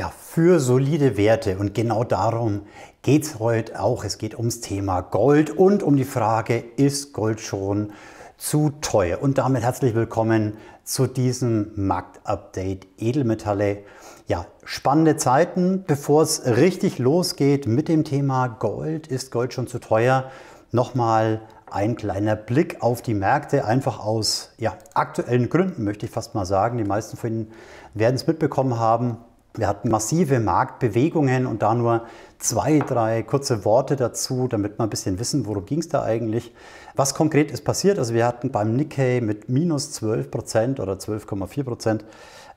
Ja, für solide Werte. Und genau darum geht es heute auch. Es geht ums Thema Gold und um die Frage, ist Gold schon zu teuer? Und damit herzlich willkommen zu diesem Marktupdate Edelmetalle. Ja, spannende Zeiten. Bevor es richtig losgeht mit dem Thema Gold, ist Gold schon zu teuer? Nochmal ein kleiner Blick auf die Märkte, einfach aus ja, aktuellen Gründen, möchte ich fast mal sagen. Die meisten von Ihnen werden es mitbekommen haben. Wir hatten massive Marktbewegungen und da nur zwei, drei kurze Worte dazu, damit man ein bisschen wissen, worum ging es da eigentlich. Was konkret ist passiert? Also wir hatten beim Nikkei mit minus 12 Prozent oder 12,4 Prozent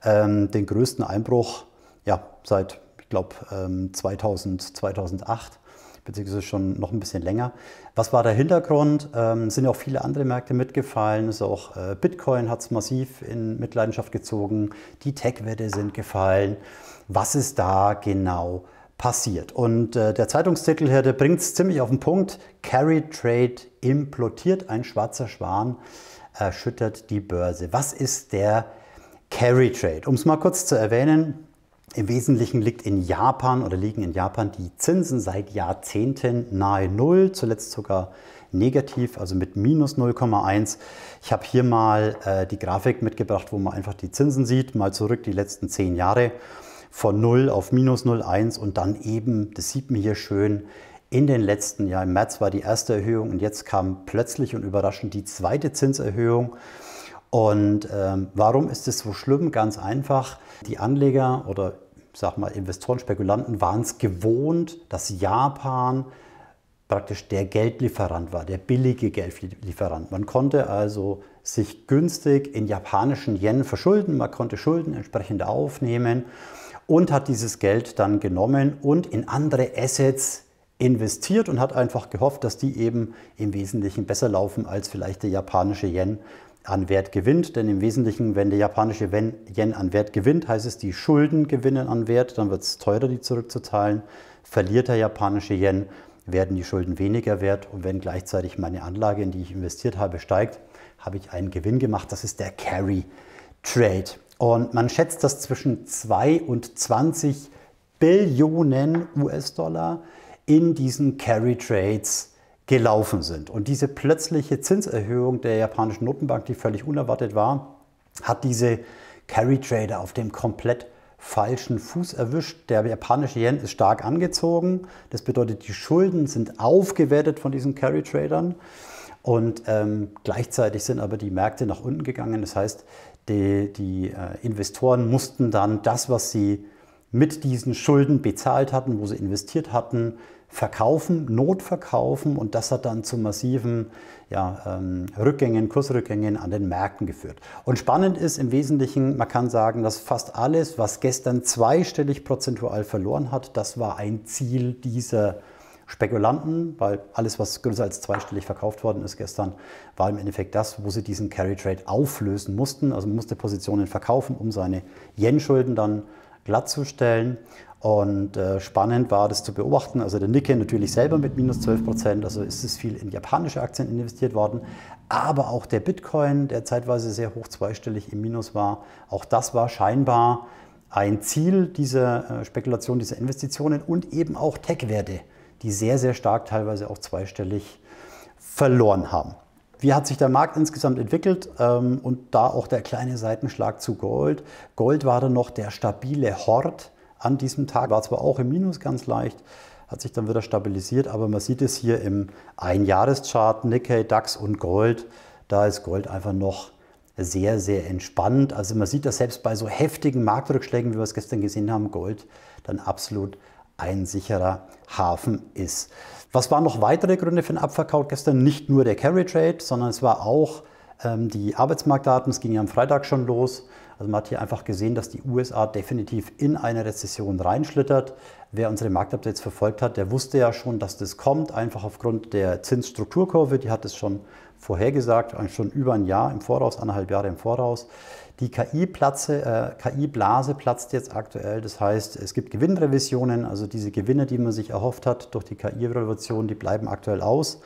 ähm, den größten Einbruch ja, seit, ich glaube, ähm, 2000, 2008 beziehungsweise schon noch ein bisschen länger. Was war der Hintergrund? Ähm, sind ja auch viele andere Märkte mitgefallen. Also auch äh, Bitcoin hat es massiv in Mitleidenschaft gezogen. Die Tech-Werte sind gefallen. Was ist da genau passiert? Und äh, der Zeitungstitel hier, der bringt es ziemlich auf den Punkt. Carry Trade implodiert, ein schwarzer Schwan erschüttert die Börse. Was ist der Carry Trade? Um es mal kurz zu erwähnen, im Wesentlichen liegt in Japan oder liegen in Japan die Zinsen seit Jahrzehnten nahe Null, zuletzt sogar negativ, also mit minus 0,1. Ich habe hier mal äh, die Grafik mitgebracht, wo man einfach die Zinsen sieht, mal zurück die letzten zehn Jahre von 0 auf minus 0,1 und dann eben, das sieht man hier schön, in den letzten Jahren, im März war die erste Erhöhung und jetzt kam plötzlich und überraschend die zweite Zinserhöhung. Und ähm, warum ist es so schlimm? Ganz einfach, die Anleger oder sag mal, Investoren, Spekulanten waren es gewohnt, dass Japan praktisch der Geldlieferant war, der billige Geldlieferant. Man konnte also sich günstig in japanischen Yen verschulden, man konnte Schulden entsprechend aufnehmen und hat dieses Geld dann genommen und in andere Assets investiert und hat einfach gehofft, dass die eben im Wesentlichen besser laufen als vielleicht der japanische Yen, an Wert gewinnt, denn im Wesentlichen, wenn der japanische Yen an Wert gewinnt, heißt es, die Schulden gewinnen an Wert, dann wird es teurer, die zurückzuzahlen. Verliert der japanische Yen, werden die Schulden weniger wert und wenn gleichzeitig meine Anlage, in die ich investiert habe, steigt, habe ich einen Gewinn gemacht. Das ist der Carry Trade. Und man schätzt, dass zwischen 2 und 20 Billionen US-Dollar in diesen Carry Trades gelaufen sind. Und diese plötzliche Zinserhöhung der japanischen Notenbank, die völlig unerwartet war, hat diese Carry Trader auf dem komplett falschen Fuß erwischt. Der japanische Yen ist stark angezogen. Das bedeutet, die Schulden sind aufgewertet von diesen Carry Tradern. Und ähm, gleichzeitig sind aber die Märkte nach unten gegangen. Das heißt, die, die äh, Investoren mussten dann das, was sie mit diesen Schulden bezahlt hatten, wo sie investiert hatten, verkaufen, notverkaufen und das hat dann zu massiven ja, ähm, Rückgängen, Kursrückgängen an den Märkten geführt. Und spannend ist im Wesentlichen, man kann sagen, dass fast alles, was gestern zweistellig prozentual verloren hat, das war ein Ziel dieser Spekulanten, weil alles, was größer als zweistellig verkauft worden ist gestern, war im Endeffekt das, wo sie diesen Carry Trade auflösen mussten. Also man musste Positionen verkaufen, um seine Yen-Schulden dann zu glatt zu stellen. Und äh, spannend war das zu beobachten. Also der Nikkei natürlich selber mit minus 12 Prozent, also ist es viel in japanische Aktien investiert worden. Aber auch der Bitcoin, der zeitweise sehr hoch zweistellig im Minus war, auch das war scheinbar ein Ziel dieser äh, Spekulation, dieser Investitionen und eben auch Tech-Werte, die sehr, sehr stark teilweise auch zweistellig verloren haben wie hat sich der Markt insgesamt entwickelt ähm, und da auch der kleine Seitenschlag zu Gold. Gold war dann noch der stabile Hort an diesem Tag, war zwar auch im Minus ganz leicht, hat sich dann wieder stabilisiert, aber man sieht es hier im Einjahreschart, Nikkei, DAX und Gold, da ist Gold einfach noch sehr, sehr entspannt. Also man sieht das selbst bei so heftigen Marktrückschlägen, wie wir es gestern gesehen haben, Gold dann absolut ein sicherer Hafen ist. Was waren noch weitere Gründe für den Abverkauf gestern? Nicht nur der Carry Trade, sondern es war auch ähm, die Arbeitsmarktdaten. Es ging ja am Freitag schon los. Also man hat hier einfach gesehen, dass die USA definitiv in eine Rezession reinschlittert. Wer unsere Marktupdates verfolgt hat, der wusste ja schon, dass das kommt, einfach aufgrund der Zinsstrukturkurve. Die hat es schon vorhergesagt, schon über ein Jahr im Voraus, anderthalb Jahre im Voraus. Die KI-Blase äh, KI platzt jetzt aktuell. Das heißt, es gibt Gewinnrevisionen, also diese Gewinne, die man sich erhofft hat durch die KI-Revolution, die bleiben aktuell aus.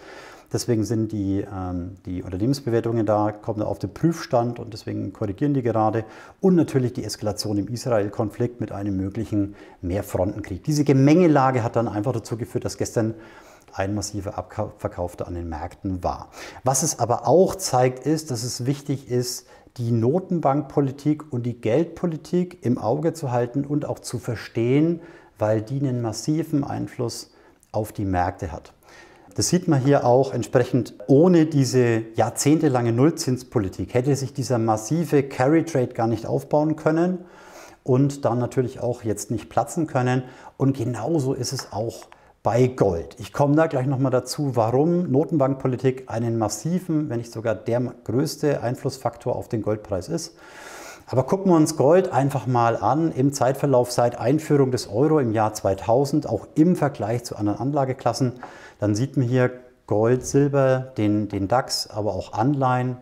Deswegen sind die, ähm, die Unternehmensbewertungen da, kommen da auf den Prüfstand und deswegen korrigieren die gerade. Und natürlich die Eskalation im Israel-Konflikt mit einem möglichen Mehrfrontenkrieg. Diese Gemengelage hat dann einfach dazu geführt, dass gestern ein massiver Abverkauf an den Märkten war. Was es aber auch zeigt, ist, dass es wichtig ist, die Notenbankpolitik und die Geldpolitik im Auge zu halten und auch zu verstehen, weil die einen massiven Einfluss auf die Märkte hat. Das sieht man hier auch entsprechend. Ohne diese jahrzehntelange Nullzinspolitik hätte sich dieser massive Carry Trade gar nicht aufbauen können und dann natürlich auch jetzt nicht platzen können. Und genauso ist es auch bei Gold. Ich komme da gleich nochmal dazu, warum Notenbankpolitik einen massiven, wenn nicht sogar der größte Einflussfaktor auf den Goldpreis ist. Aber gucken wir uns Gold einfach mal an im Zeitverlauf seit Einführung des Euro im Jahr 2000, auch im Vergleich zu anderen Anlageklassen. Dann sieht man hier Gold, Silber, den, den DAX, aber auch Anleihen.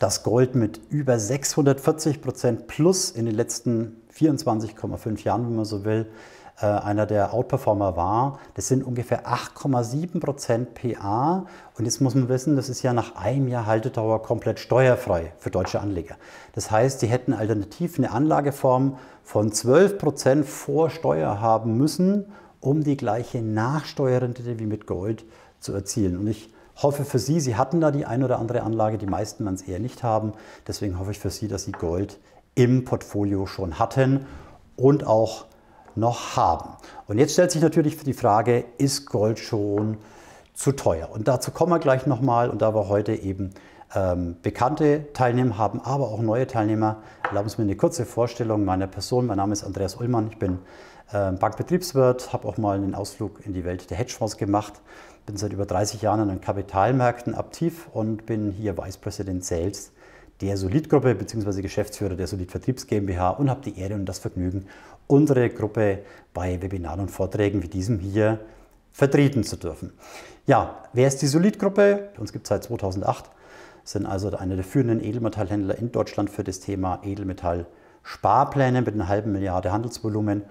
Das Gold mit über 640 Prozent plus in den letzten 24,5 Jahren, wenn man so will, äh, einer der Outperformer war. Das sind ungefähr 8,7% PA. Und jetzt muss man wissen, das ist ja nach einem Jahr Haltedauer komplett steuerfrei für deutsche Anleger. Das heißt, sie hätten alternativ eine Anlageform von 12% Prozent vor Steuer haben müssen, um die gleiche Nachsteuerrendite wie mit Gold zu erzielen. Und ich hoffe für Sie, Sie hatten da die ein oder andere Anlage, die meisten werden es eher nicht haben. Deswegen hoffe ich für Sie, dass Sie Gold im Portfolio schon hatten und auch noch haben. Und jetzt stellt sich natürlich die Frage, ist Gold schon zu teuer? Und dazu kommen wir gleich nochmal. Und da wir heute eben ähm, bekannte Teilnehmer haben, aber auch neue Teilnehmer, erlauben Sie mir eine kurze Vorstellung meiner Person. Mein Name ist Andreas Ullmann. Ich bin äh, Bankbetriebswirt, habe auch mal einen Ausflug in die Welt der Hedgefonds gemacht, bin seit über 30 Jahren an den Kapitalmärkten aktiv und bin hier Vice President Sales der Solid-Gruppe bzw. Geschäftsführer der Solid Vertriebs GmbH und habe die Ehre und das Vergnügen, unsere Gruppe bei Webinaren und Vorträgen wie diesem hier vertreten zu dürfen. Ja, wer ist die Solid-Gruppe? Uns gibt es seit 2008, sind also einer der führenden Edelmetallhändler in Deutschland für das Thema Edelmetall-Sparpläne mit einer halben Milliarde Handelsvolumen,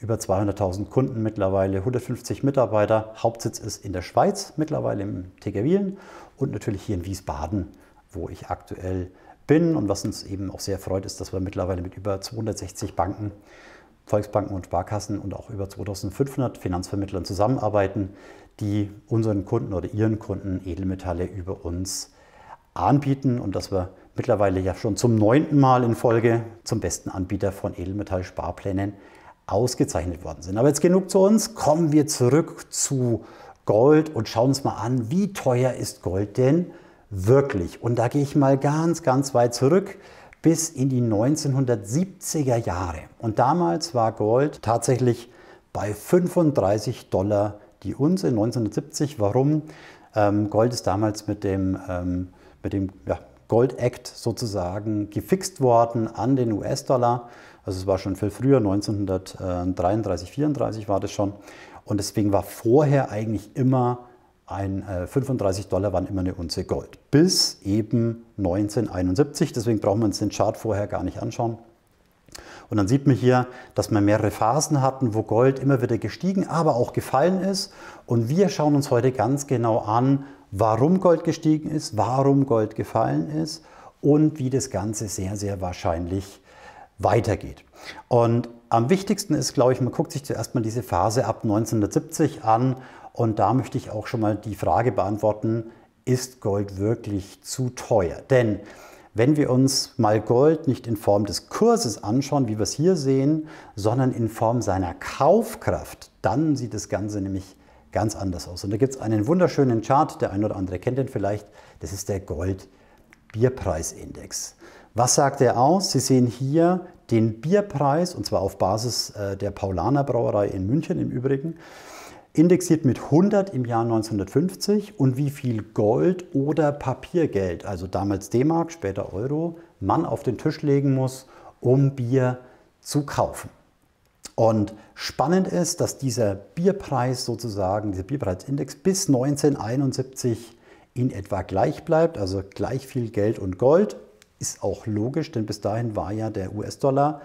über 200.000 Kunden mittlerweile, 150 Mitarbeiter. Hauptsitz ist in der Schweiz mittlerweile im Tegerwilen und natürlich hier in Wiesbaden, wo ich aktuell bin. Und was uns eben auch sehr freut, ist, dass wir mittlerweile mit über 260 Banken Volksbanken und Sparkassen und auch über 2500 Finanzvermittlern zusammenarbeiten, die unseren Kunden oder ihren Kunden Edelmetalle über uns anbieten und dass wir mittlerweile ja schon zum neunten Mal in Folge zum besten Anbieter von Edelmetall-Sparplänen ausgezeichnet worden sind. Aber jetzt genug zu uns, kommen wir zurück zu Gold und schauen uns mal an, wie teuer ist Gold denn wirklich? Und da gehe ich mal ganz, ganz weit zurück bis in die 1970er Jahre. Und damals war Gold tatsächlich bei 35 Dollar die Unze 1970. Warum? Ähm, Gold ist damals mit dem, ähm, mit dem ja, Gold Act sozusagen gefixt worden an den US-Dollar. Also es war schon viel früher, 1933, 1934 war das schon. Und deswegen war vorher eigentlich immer ein, äh, 35 Dollar waren immer eine Unze Gold. Bis eben 1971, deswegen brauchen wir uns den Chart vorher gar nicht anschauen. Und dann sieht man hier, dass wir mehrere Phasen hatten, wo Gold immer wieder gestiegen, aber auch gefallen ist. Und wir schauen uns heute ganz genau an, warum Gold gestiegen ist, warum Gold gefallen ist und wie das Ganze sehr, sehr wahrscheinlich weitergeht. Und am wichtigsten ist, glaube ich, man guckt sich zuerst mal diese Phase ab 1970 an und da möchte ich auch schon mal die Frage beantworten, ist Gold wirklich zu teuer? Denn wenn wir uns mal Gold nicht in Form des Kurses anschauen, wie wir es hier sehen, sondern in Form seiner Kaufkraft, dann sieht das Ganze nämlich ganz anders aus. Und da gibt es einen wunderschönen Chart, der ein oder andere kennt den vielleicht, das ist der Gold-Bierpreisindex. Was sagt er aus? Sie sehen hier den Bierpreis, und zwar auf Basis äh, der Paulaner Brauerei in München im Übrigen indexiert mit 100 im Jahr 1950 und wie viel Gold oder Papiergeld, also damals D-Mark, später Euro, man auf den Tisch legen muss, um Bier zu kaufen. Und spannend ist, dass dieser Bierpreis sozusagen, dieser Bierpreisindex bis 1971 in etwa gleich bleibt, also gleich viel Geld und Gold. Ist auch logisch, denn bis dahin war ja der US-Dollar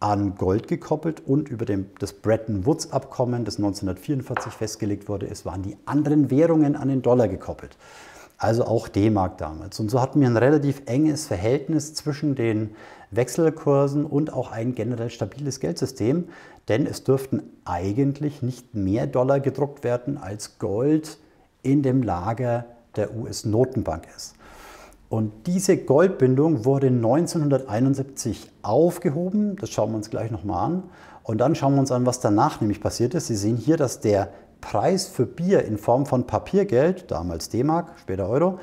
an Gold gekoppelt und über dem, das Bretton Woods-Abkommen, das 1944 festgelegt wurde, es waren die anderen Währungen an den Dollar gekoppelt. Also auch D-Mark damals. Und so hatten wir ein relativ enges Verhältnis zwischen den Wechselkursen und auch ein generell stabiles Geldsystem, denn es dürften eigentlich nicht mehr Dollar gedruckt werden, als Gold in dem Lager der US-Notenbank ist. Und diese Goldbindung wurde 1971 aufgehoben. Das schauen wir uns gleich nochmal an. Und dann schauen wir uns an, was danach nämlich passiert ist. Sie sehen hier, dass der Preis für Bier in Form von Papiergeld, damals D-Mark, später Euro,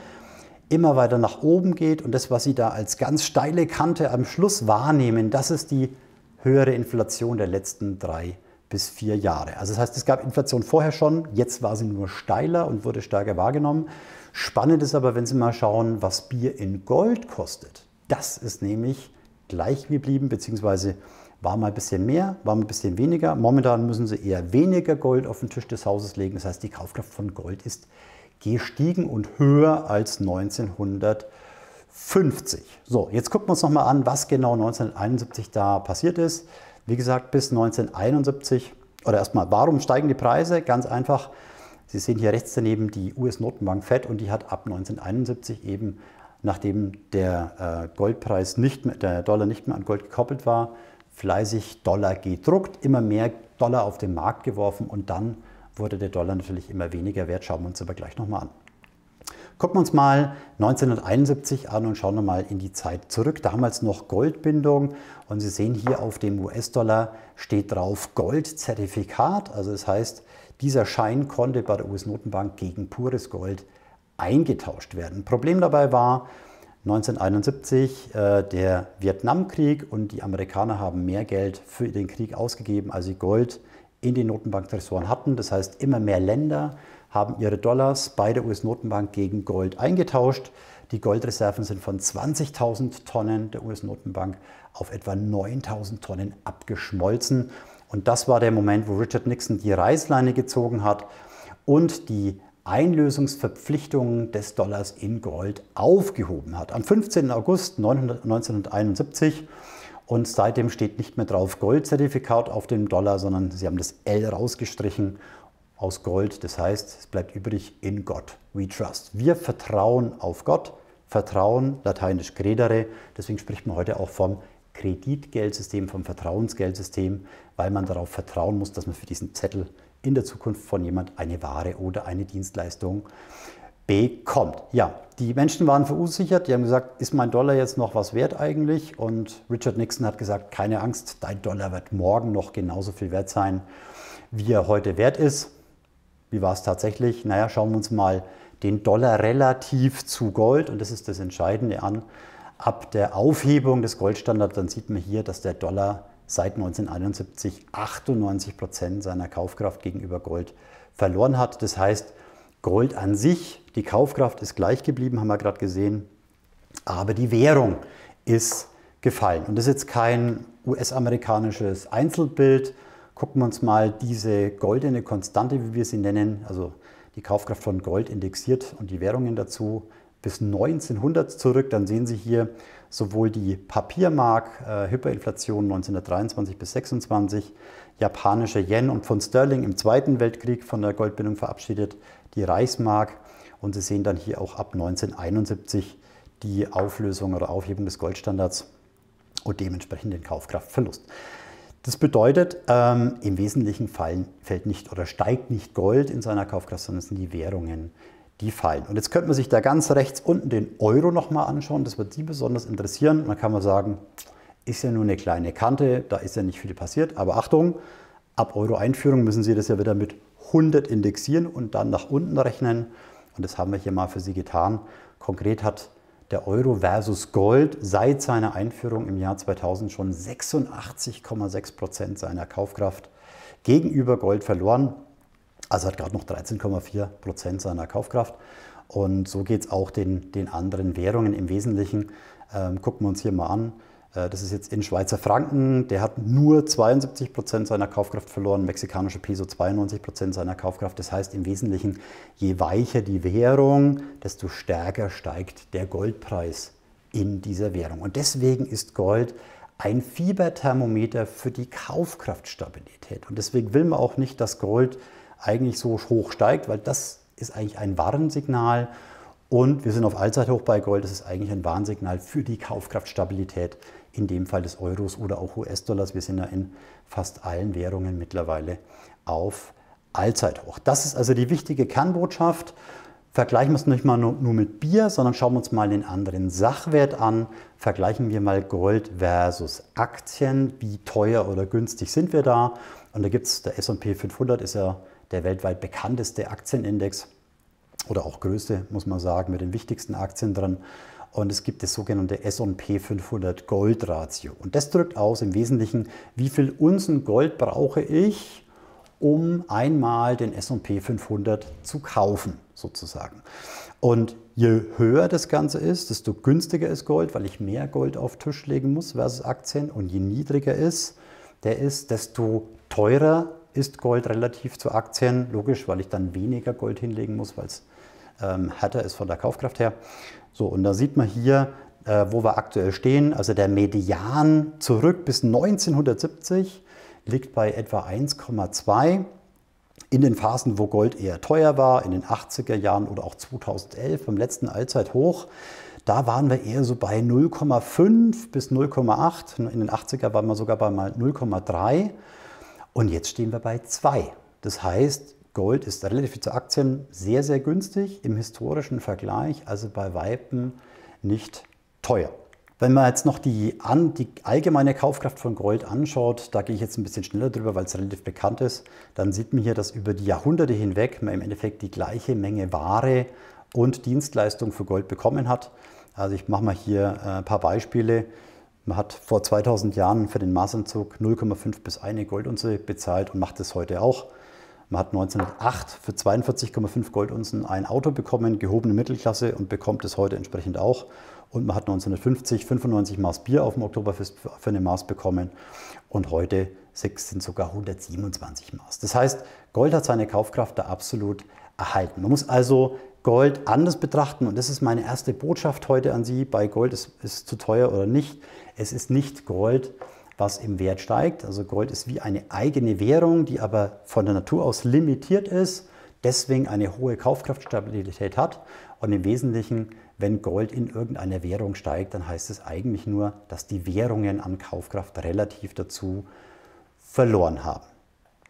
immer weiter nach oben geht. Und das, was Sie da als ganz steile Kante am Schluss wahrnehmen, das ist die höhere Inflation der letzten drei Jahre bis vier Jahre. Also das heißt, es gab Inflation vorher schon, jetzt war sie nur steiler und wurde stärker wahrgenommen. Spannend ist aber, wenn Sie mal schauen, was Bier in Gold kostet. Das ist nämlich gleich geblieben, beziehungsweise war mal ein bisschen mehr, war mal ein bisschen weniger. Momentan müssen sie eher weniger Gold auf den Tisch des Hauses legen. Das heißt, die Kaufkraft von Gold ist gestiegen und höher als 1950. So, jetzt gucken wir uns nochmal an, was genau 1971 da passiert ist. Wie gesagt, bis 1971 oder erstmal, warum steigen die Preise? Ganz einfach, Sie sehen hier rechts daneben die US-Notenbank FED und die hat ab 1971 eben, nachdem der äh, Goldpreis nicht mehr, der Dollar nicht mehr an Gold gekoppelt war, fleißig Dollar gedruckt, immer mehr Dollar auf den Markt geworfen und dann wurde der Dollar natürlich immer weniger wert. Schauen wir uns aber gleich nochmal an. Gucken wir uns mal 1971 an und schauen wir mal in die Zeit zurück. Damals noch Goldbindung und Sie sehen hier auf dem US-Dollar steht drauf Goldzertifikat. Also das heißt, dieser Schein konnte bei der US-Notenbank gegen pures Gold eingetauscht werden. Problem dabei war 1971 äh, der Vietnamkrieg und die Amerikaner haben mehr Geld für den Krieg ausgegeben, als sie Gold in den Notenbanktresoren hatten. Das heißt, immer mehr Länder haben ihre Dollars bei der US-Notenbank gegen Gold eingetauscht. Die Goldreserven sind von 20.000 Tonnen der US-Notenbank auf etwa 9.000 Tonnen abgeschmolzen. Und das war der Moment, wo Richard Nixon die Reißleine gezogen hat und die Einlösungsverpflichtungen des Dollars in Gold aufgehoben hat. Am 15. August 1971 und seitdem steht nicht mehr drauf Goldzertifikat auf dem Dollar, sondern sie haben das L rausgestrichen aus Gold. Das heißt, es bleibt übrig in Gott. We trust. Wir vertrauen auf Gott. Vertrauen, lateinisch credere. Deswegen spricht man heute auch vom Kreditgeldsystem, vom Vertrauensgeldsystem, weil man darauf vertrauen muss, dass man für diesen Zettel in der Zukunft von jemand eine Ware oder eine Dienstleistung bekommt. Ja, die Menschen waren verunsichert, die haben gesagt, ist mein Dollar jetzt noch was wert eigentlich? Und Richard Nixon hat gesagt, keine Angst, dein Dollar wird morgen noch genauso viel wert sein, wie er heute wert ist. Wie war es tatsächlich? Naja, schauen wir uns mal den Dollar relativ zu Gold und das ist das Entscheidende an. Ab der Aufhebung des Goldstandards, dann sieht man hier, dass der Dollar seit 1971 98 Prozent seiner Kaufkraft gegenüber Gold verloren hat. Das heißt, Gold an sich, die Kaufkraft ist gleich geblieben, haben wir gerade gesehen, aber die Währung ist gefallen. Und das ist jetzt kein US-amerikanisches Einzelbild, gucken wir uns mal diese goldene Konstante, wie wir sie nennen, also die Kaufkraft von Gold indexiert und die Währungen dazu bis 1900 zurück, dann sehen Sie hier sowohl die Papiermark, äh, Hyperinflation 1923 bis 26, japanische Yen und von Sterling im Zweiten Weltkrieg von der Goldbindung verabschiedet, die Reichsmark und Sie sehen dann hier auch ab 1971 die Auflösung oder Aufhebung des Goldstandards und dementsprechend den Kaufkraftverlust. Das bedeutet, ähm, im Wesentlichen fallen, fällt nicht oder steigt nicht Gold in seiner Kaufkraft, sondern es sind die Währungen, die fallen. Und jetzt könnte man sich da ganz rechts unten den Euro nochmal anschauen, das wird Sie besonders interessieren. Und dann kann man sagen, ist ja nur eine kleine Kante, da ist ja nicht viel passiert. Aber Achtung, ab Euro-Einführung müssen Sie das ja wieder mit 100 indexieren und dann nach unten rechnen. Und das haben wir hier mal für Sie getan. Konkret hat der Euro versus Gold seit seiner Einführung im Jahr 2000 schon 86,6 Prozent seiner Kaufkraft gegenüber Gold verloren. Also hat gerade noch 13,4 Prozent seiner Kaufkraft. Und so geht es auch den, den anderen Währungen im Wesentlichen. Ähm, gucken wir uns hier mal an. Äh, das ist jetzt in Schweizer Franken. Der hat nur 72 Prozent seiner Kaufkraft verloren, mexikanische Peso 92 Prozent seiner Kaufkraft. Das heißt im Wesentlichen, je weicher die Währung, desto stärker steigt der Goldpreis in dieser Währung. Und deswegen ist Gold ein Fieberthermometer für die Kaufkraftstabilität. Und deswegen will man auch nicht, dass Gold eigentlich so hoch steigt, weil das ist eigentlich ein Warnsignal und wir sind auf Allzeithoch bei Gold. Das ist eigentlich ein Warnsignal für die Kaufkraftstabilität, in dem Fall des Euros oder auch US-Dollars. Wir sind ja in fast allen Währungen mittlerweile auf Allzeithoch. Das ist also die wichtige Kernbotschaft. Vergleichen wir es nicht mal nur, nur mit Bier, sondern schauen wir uns mal den anderen Sachwert an. Vergleichen wir mal Gold versus Aktien. Wie teuer oder günstig sind wir da? Und da gibt es, der SP 500 ist ja der weltweit bekannteste Aktienindex oder auch größte, muss man sagen, mit den wichtigsten Aktien drin. Und es gibt das sogenannte S&P 500 Gold Ratio. Und das drückt aus im Wesentlichen, wie viel Unzen Gold brauche ich, um einmal den S&P 500 zu kaufen, sozusagen. Und je höher das Ganze ist, desto günstiger ist Gold, weil ich mehr Gold auf den Tisch legen muss versus Aktien. Und je niedriger ist, der ist, desto teurer ist Gold relativ zu Aktien. Logisch, weil ich dann weniger Gold hinlegen muss, weil es ähm, hat er es von der Kaufkraft her. So, und da sieht man hier, äh, wo wir aktuell stehen. Also der Median zurück bis 1970 liegt bei etwa 1,2. In den Phasen, wo Gold eher teuer war, in den 80er Jahren oder auch 2011 beim letzten Allzeithoch, da waren wir eher so bei 0,5 bis 0,8. In den 80er waren wir sogar bei mal 0,3. Und jetzt stehen wir bei 2. Das heißt, Gold ist relativ zu Aktien sehr, sehr günstig im historischen Vergleich, also bei Weipen nicht teuer. Wenn man jetzt noch die, an, die, allgemeine Kaufkraft von Gold anschaut, da gehe ich jetzt ein bisschen schneller drüber, weil es relativ bekannt ist, dann sieht man hier, dass über die Jahrhunderte hinweg man im Endeffekt die gleiche Menge Ware und Dienstleistung für Gold bekommen hat. Also ich mache mal hier ein äh, paar Beispiele. Man hat vor 2000 Jahren für den Maßanzug 0,5 bis 1 Goldunze bezahlt und macht es heute auch. Man hat 1908 für 42,5 Goldunzen ein Auto bekommen, gehobene Mittelklasse und bekommt es heute entsprechend auch. Und man hat 1950 95 Maß Bier auf dem Oktoberfest für eine Maß bekommen und heute sechs sind sogar 127 Maß. Das heißt, Gold hat seine Kaufkraft da absolut erhalten. Man muss also Gold anders betrachten und das ist meine erste Botschaft heute an Sie. Bei Gold ist es zu teuer oder nicht. Es ist nicht Gold, was im Wert steigt. Also Gold ist wie eine eigene Währung, die aber von der Natur aus limitiert ist, deswegen eine hohe Kaufkraftstabilität hat. Und im Wesentlichen, wenn Gold in irgendeiner Währung steigt, dann heißt es eigentlich nur, dass die Währungen an Kaufkraft relativ dazu verloren haben.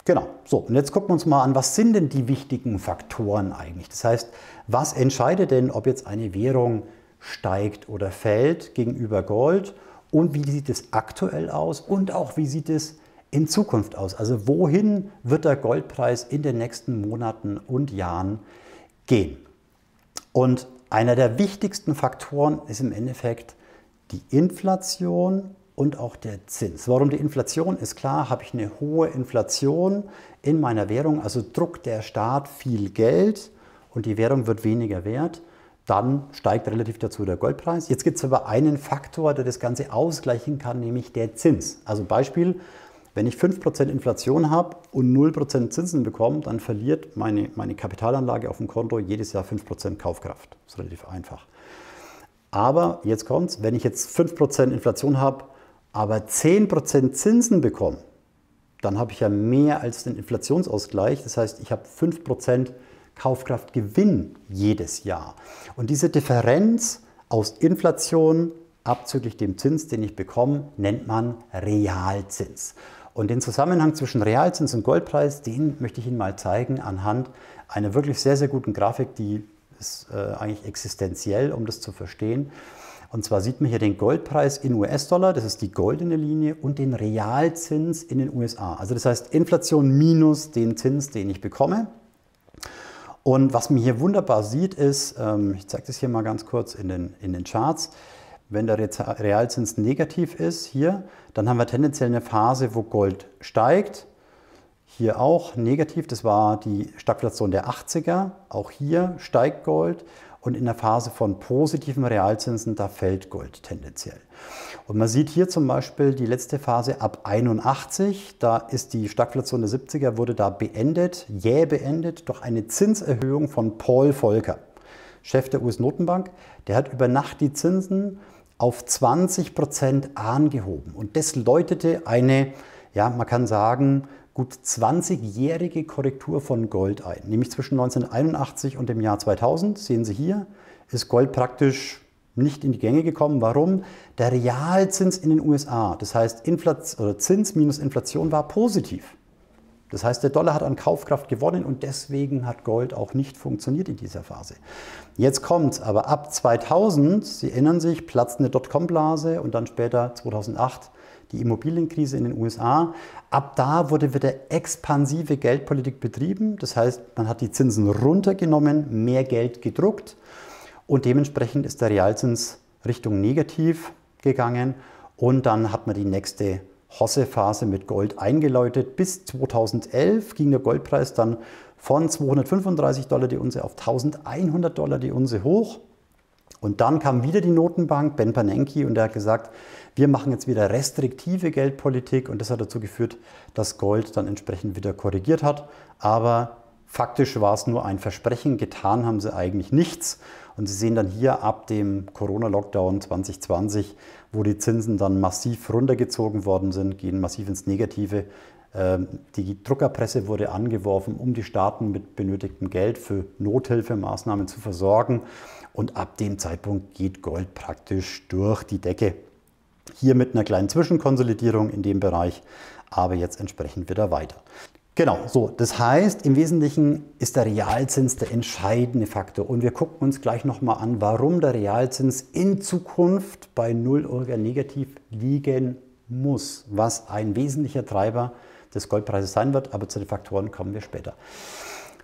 Genau, so, und jetzt gucken wir uns mal an, was sind denn die wichtigen Faktoren eigentlich? Das heißt, was entscheidet denn, ob jetzt eine Währung steigt oder fällt gegenüber Gold? und wie sieht es aktuell aus und auch wie sieht es in Zukunft aus? Also wohin wird der Goldpreis in den nächsten Monaten und Jahren gehen? Und einer der wichtigsten Faktoren ist im Endeffekt die Inflation und auch der Zins. Warum die Inflation ist klar, habe ich eine hohe Inflation in meiner Währung, also druckt der Staat viel Geld und die Währung wird weniger wert dann steigt relativ dazu der Goldpreis. Jetzt gibt es aber einen Faktor, der das Ganze ausgleichen kann, nämlich der Zins. Also Beispiel, wenn ich 5% Inflation habe und 0% Zinsen bekomme, dann verliert meine, meine Kapitalanlage auf dem Konto jedes Jahr 5% Kaufkraft. Das ist relativ einfach. Aber jetzt kommt es, wenn ich jetzt 5% Inflation habe, aber 10% Zinsen bekomme, dann habe ich ja mehr als den Inflationsausgleich. Das heißt, ich habe 5% Kaufkraftgewinn jedes Jahr. Und diese Differenz aus Inflation abzüglich dem Zins, den ich bekomme, nennt man Realzins. Und den Zusammenhang zwischen Realzins und Goldpreis, den möchte ich Ihnen mal zeigen anhand einer wirklich sehr, sehr guten Grafik, die ist äh, eigentlich existenziell, um das zu verstehen. Und zwar sieht man hier den Goldpreis in US-Dollar, das ist die goldene Linie, und den Realzins in den USA. Also das heißt Inflation minus den Zins, den ich bekomme. Und was man hier wunderbar sieht, ist, ähm, ich zeige das hier mal ganz kurz in den, in den Charts, wenn der Realzins negativ ist, hier, dann haben wir tendenziell eine Phase, wo Gold steigt. Hier auch negativ, das war die Stagflation der 80er. Auch hier steigt Gold. Und in der Phase von positiven Realzinsen, da fällt Gold tendenziell. Und man sieht hier zum Beispiel die letzte Phase ab 81. Da ist die Stagflation der 70er, wurde da beendet, jäh beendet durch eine Zinserhöhung von Paul Volcker, Chef der US-Notenbank. Der hat über Nacht die Zinsen auf 20 Prozent angehoben. Und das läutete eine, ja, man kann sagen, gut 20-jährige Korrektur von Gold ein. Nämlich zwischen 1981 und dem Jahr 2000, sehen Sie hier, ist Gold praktisch nicht in die Gänge gekommen. Warum? Der Realzins in den USA, das heißt Inflation, Zins minus Inflation war positiv. Das heißt, der Dollar hat an Kaufkraft gewonnen und deswegen hat Gold auch nicht funktioniert in dieser Phase. Jetzt kommt aber ab 2000, Sie erinnern sich, platzt eine Dotcom-Blase und dann später 2008 die Immobilienkrise in den USA. Ab da wurde wieder expansive Geldpolitik betrieben. Das heißt, man hat die Zinsen runtergenommen, mehr Geld gedruckt und dementsprechend ist der Realzins Richtung negativ gegangen und dann hat man die nächste Hosse-Phase mit Gold eingeläutet. Bis 2011 ging der Goldpreis dann von 235 Dollar die Unze auf 1100 Dollar die Unze hoch. Und dann kam wieder die Notenbank, Ben Bernanke, und er hat gesagt, wir machen jetzt wieder restriktive Geldpolitik und das hat dazu geführt, dass Gold dann entsprechend wieder korrigiert hat. Aber faktisch war es nur ein Versprechen, getan haben sie eigentlich nichts. Und Sie sehen dann hier ab dem Corona-Lockdown 2020, wo die Zinsen dann massiv runtergezogen worden sind, gehen massiv ins Negative. Ähm, die Druckerpresse wurde angeworfen, um die Staaten mit benötigtem Geld für Nothilfemaßnahmen zu versorgen. Und ab dem Zeitpunkt geht Gold praktisch durch die Decke. Hier mit einer kleinen Zwischenkonsolidierung in dem Bereich, aber jetzt entsprechend wieder weiter. Genau, so. Das heißt, im Wesentlichen ist der Realzins der entscheidende Faktor. Und wir gucken uns gleich nochmal an, warum der Realzins in Zukunft bei null oder negativ liegen muss, was ein wesentlicher Treiber des Goldpreises sein wird. Aber zu den Faktoren kommen wir später.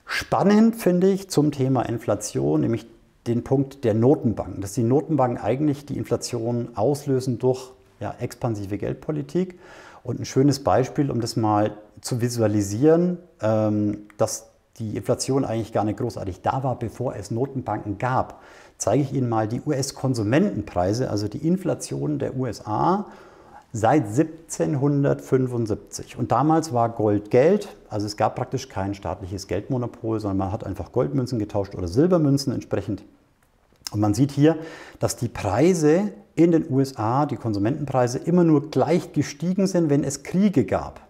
Spannend finde ich zum Thema Inflation, nämlich den Punkt der Notenbanken, dass die Notenbanken eigentlich die Inflation auslösen durch ja, expansive Geldpolitik. Und ein schönes Beispiel, um das mal zu visualisieren, ähm, dass die Inflation eigentlich gar nicht großartig da war, bevor es Notenbanken gab, zeige ich Ihnen mal die US-Konsumentenpreise, also die Inflation der USA seit 1775. Und damals war Gold Geld, also es gab praktisch kein staatliches Geldmonopol, sondern man hat einfach Goldmünzen getauscht oder Silbermünzen entsprechend. Und man sieht hier, dass die Preise in den USA die Konsumentenpreise immer nur gleich gestiegen sind, wenn es Kriege gab.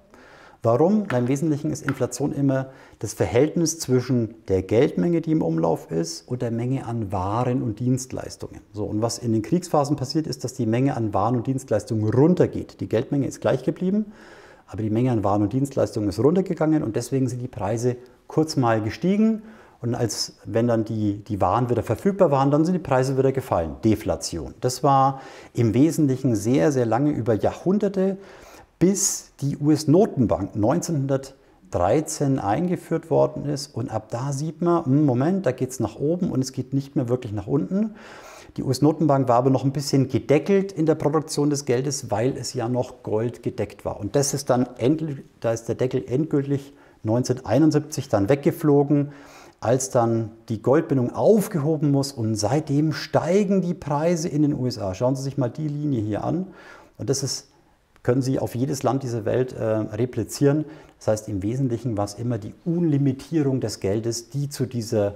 Warum? Na, Im Wesentlichen ist Inflation immer das Verhältnis zwischen der Geldmenge, die im Umlauf ist, und der Menge an Waren und Dienstleistungen. So, und was in den Kriegsphasen passiert, ist, dass die Menge an Waren und Dienstleistungen runtergeht. Die Geldmenge ist gleich geblieben, aber die Menge an Waren und Dienstleistungen ist runtergegangen und deswegen sind die Preise kurz mal gestiegen und als wenn dann die, die Waren wieder verfügbar waren, dann sind die Preise wieder gefallen. Deflation. Das war im Wesentlichen sehr, sehr lange über Jahrhunderte, bis die US-Notenbank 1913 eingeführt worden ist. Und ab da sieht man, hm, Moment, da geht es nach oben und es geht nicht mehr wirklich nach unten. Die US-Notenbank war aber noch ein bisschen gedeckelt in der Produktion des Geldes, weil es ja noch Gold gedeckt war. Und das ist dann endlich, da ist der Deckel endgültig 1971 dann weggeflogen als dann die Goldbindung aufgehoben muss und seitdem steigen die Preise in den USA. Schauen Sie sich mal die Linie hier an und das ist, können Sie auf jedes Land dieser Welt äh, replizieren. Das heißt, im Wesentlichen war es immer die Unlimitierung des Geldes, die zu dieser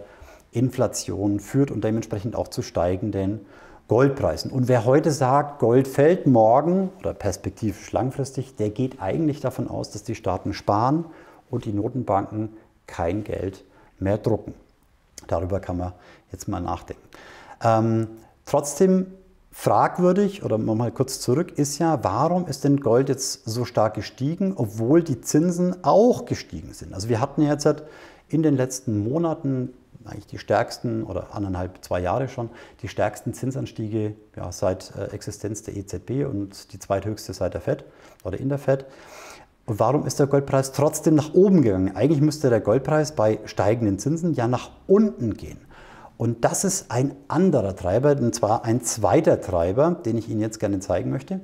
Inflation führt und dementsprechend auch zu steigenden Goldpreisen. Und wer heute sagt, Gold fällt morgen oder perspektivisch langfristig, der geht eigentlich davon aus, dass die Staaten sparen und die Notenbanken kein Geld mehr drucken. Darüber kann man jetzt mal nachdenken. Ähm, trotzdem fragwürdig oder mal kurz zurück ist ja, warum ist denn Gold jetzt so stark gestiegen, obwohl die Zinsen auch gestiegen sind? Also wir hatten jetzt halt in den letzten Monaten eigentlich die stärksten oder anderthalb, zwei Jahre schon, die stärksten Zinsanstiege ja, seit äh, Existenz der EZB und die zweithöchste seit der FED oder in der FED. Und warum ist der Goldpreis trotzdem nach oben gegangen? Eigentlich müsste der Goldpreis bei steigenden Zinsen ja nach unten gehen. Und das ist ein anderer Treiber, und zwar ein zweiter Treiber, den ich Ihnen jetzt gerne zeigen möchte.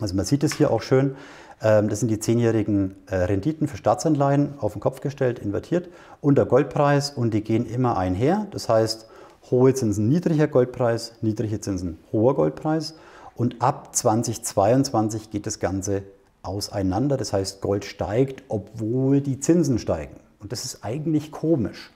Also man sieht es hier auch schön, ähm, das sind die zehnjährigen äh, Renditen für Staatsanleihen auf den Kopf gestellt, invertiert, und der Goldpreis und die gehen immer einher. Das heißt, hohe Zinsen niedriger Goldpreis, niedrige Zinsen hoher Goldpreis. Und ab 2022 geht das Ganze auseinander. Das heißt, Gold steigt, obwohl die Zinsen steigen. Und das ist eigentlich komisch.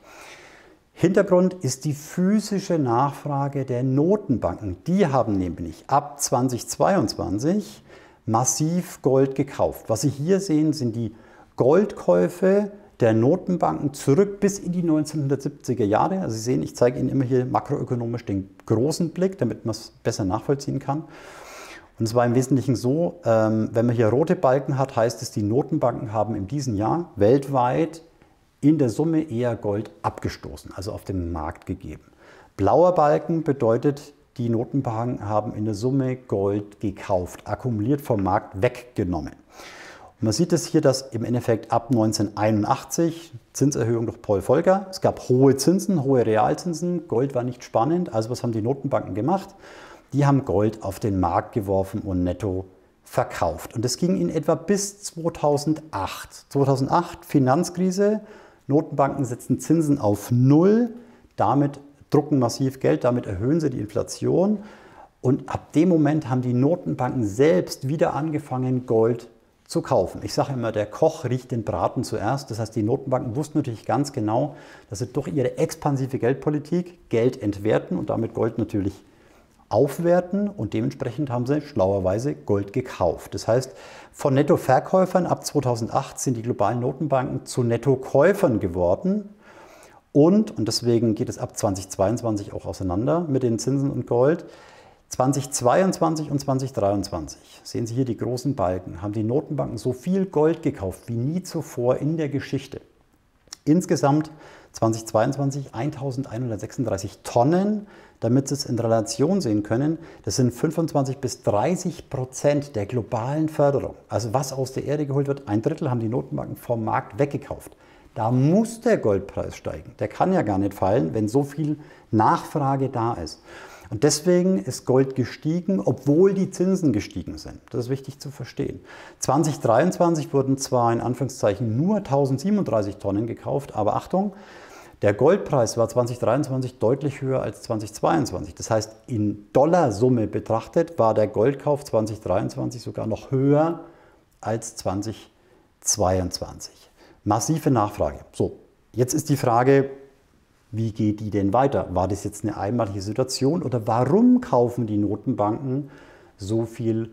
Hintergrund ist die physische Nachfrage der Notenbanken. Die haben nämlich ab 2022 massiv Gold gekauft. Was Sie hier sehen, sind die Goldkäufe der Notenbanken zurück bis in die 1970er Jahre. Also Sie sehen, ich zeige Ihnen immer hier makroökonomisch den großen Blick, damit man es besser nachvollziehen kann. Und es war im Wesentlichen so, ähm, wenn man hier rote Balken hat, heißt es, die Notenbanken haben in diesem Jahr weltweit in der Summe eher Gold abgestoßen, also auf den Markt gegeben. Blauer Balken bedeutet, die Notenbanken haben in der Summe Gold gekauft, akkumuliert vom Markt weggenommen. Und man sieht es hier, dass im Endeffekt ab 1981 Zinserhöhung durch Paul Volcker, es gab hohe Zinsen, hohe Realzinsen, Gold war nicht spannend, also was haben die Notenbanken gemacht? die haben Gold auf den Markt geworfen und netto verkauft. Und das ging in etwa bis 2008. 2008 Finanzkrise, Notenbanken setzen Zinsen auf Null, damit drucken massiv Geld, damit erhöhen sie die Inflation. Und ab dem Moment haben die Notenbanken selbst wieder angefangen, Gold zu kaufen. Ich sage immer, der Koch riecht den Braten zuerst. Das heißt, die Notenbanken wussten natürlich ganz genau, dass sie durch ihre expansive Geldpolitik Geld entwerten und damit Gold natürlich aufwerten und dementsprechend haben sie schlauerweise Gold gekauft. Das heißt, von Nettoverkäufern ab 2008 sind die globalen Notenbanken zu Nettokäufern geworden. Und, und deswegen geht es ab 2022 auch auseinander mit den Zinsen und Gold, 2022 und 2023, sehen Sie hier die großen Balken, haben die Notenbanken so viel Gold gekauft wie nie zuvor in der Geschichte. Insgesamt 2022 1136 Tonnen, damit Sie es in Relation sehen können, das sind 25 bis 30 Prozent der globalen Förderung. Also was aus der Erde geholt wird, ein Drittel haben die Notenbanken vom Markt weggekauft. Da muss der Goldpreis steigen. Der kann ja gar nicht fallen, wenn so viel Nachfrage da ist. Und deswegen ist Gold gestiegen, obwohl die Zinsen gestiegen sind. Das ist wichtig zu verstehen. 2023 wurden zwar in Anführungszeichen nur 1037 Tonnen gekauft, aber Achtung, der Goldpreis war 2023 deutlich höher als 2022. Das heißt, in Dollarsumme betrachtet war der Goldkauf 2023 sogar noch höher als 2022. Massive Nachfrage. So, jetzt ist die Frage, wie geht die denn weiter? War das jetzt eine einmalige Situation oder warum kaufen die Notenbanken so viel